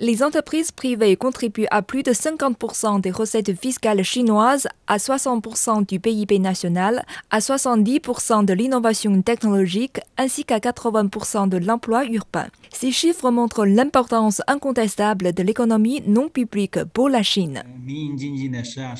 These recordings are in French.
Les entreprises privées contribuent à plus de 50% des recettes fiscales chinoises, à 60% du PIB national, à 70% de l'innovation technologique ainsi qu'à 80% de l'emploi urbain. Ces chiffres montrent l'importance incontestable de l'économie non publique pour la Chine.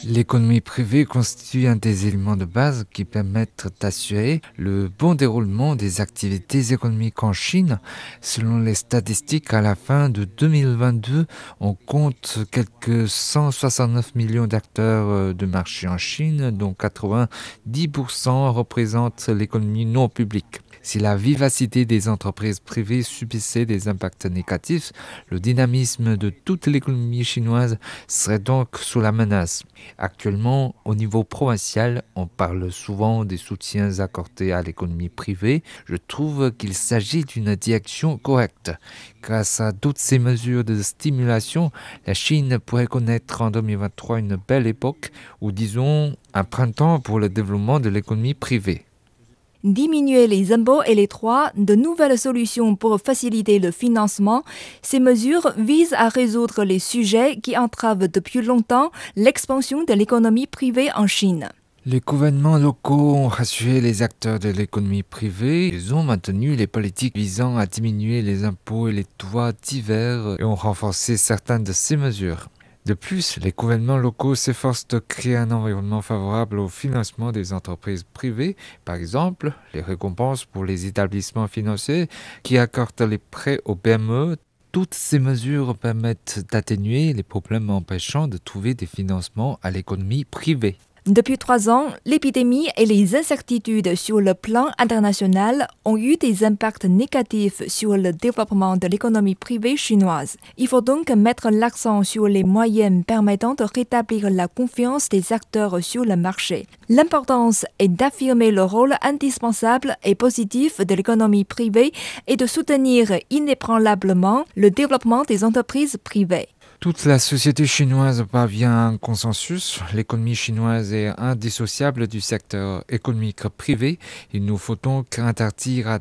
L'économie privée constitue un des éléments de base qui permettent d'assurer le bon déroulement des activités économiques en Chine. Selon les statistiques, à la fin de 2022, on compte quelques 169 millions d'acteurs euh, de marché en Chine, dont 90% représentent l'économie non publique. Si la vivacité des entreprises privées subissait des impacts négatifs, le dynamisme de toute l'économie chinoise serait donc sous la menace. Actuellement, au niveau provincial, on parle souvent des soutiens accordés à l'économie privée. Je trouve qu'il s'agit d'une direction correcte. Grâce à toutes ces mesures de stimulation, la Chine pourrait connaître en 2023 une belle époque, ou disons un printemps pour le développement de l'économie privée diminuer les impôts et les droits, de nouvelles solutions pour faciliter le financement. Ces mesures visent à résoudre les sujets qui entravent depuis longtemps l'expansion de l'économie privée en Chine. Les gouvernements locaux ont rassuré les acteurs de l'économie privée. Ils ont maintenu les politiques visant à diminuer les impôts et les droits divers et ont renforcé certaines de ces mesures. De plus, les gouvernements locaux s'efforcent de créer un environnement favorable au financement des entreprises privées, par exemple les récompenses pour les établissements financiers qui accordent les prêts aux PME toutes ces mesures permettent d'atténuer les problèmes empêchant de trouver des financements à l'économie privée. Depuis trois ans, l'épidémie et les incertitudes sur le plan international ont eu des impacts négatifs sur le développement de l'économie privée chinoise. Il faut donc mettre l'accent sur les moyens permettant de rétablir la confiance des acteurs sur le marché. L'importance est d'affirmer le rôle indispensable et positif de l'économie privée et de soutenir inébranlablement le développement des entreprises privées toute la société chinoise parvient à un consensus. L'économie chinoise est indissociable du secteur économique privé. Il nous faut donc interdire à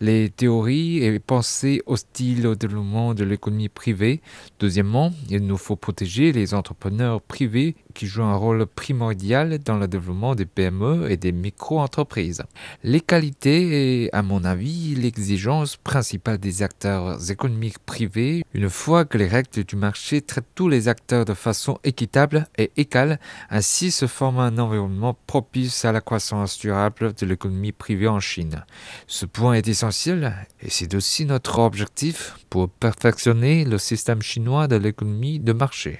les théories et pensées hostiles au développement de l'économie privée. Deuxièmement, il nous faut protéger les entrepreneurs privés qui joue un rôle primordial dans le développement des PME et des micro-entreprises. Les qualités à mon avis, l'exigence principale des acteurs économiques privés, une fois que les règles du marché traitent tous les acteurs de façon équitable et égale, ainsi se forme un environnement propice à la croissance durable de l'économie privée en Chine. Ce point est essentiel et c'est aussi notre objectif pour perfectionner le système chinois de l'économie de marché.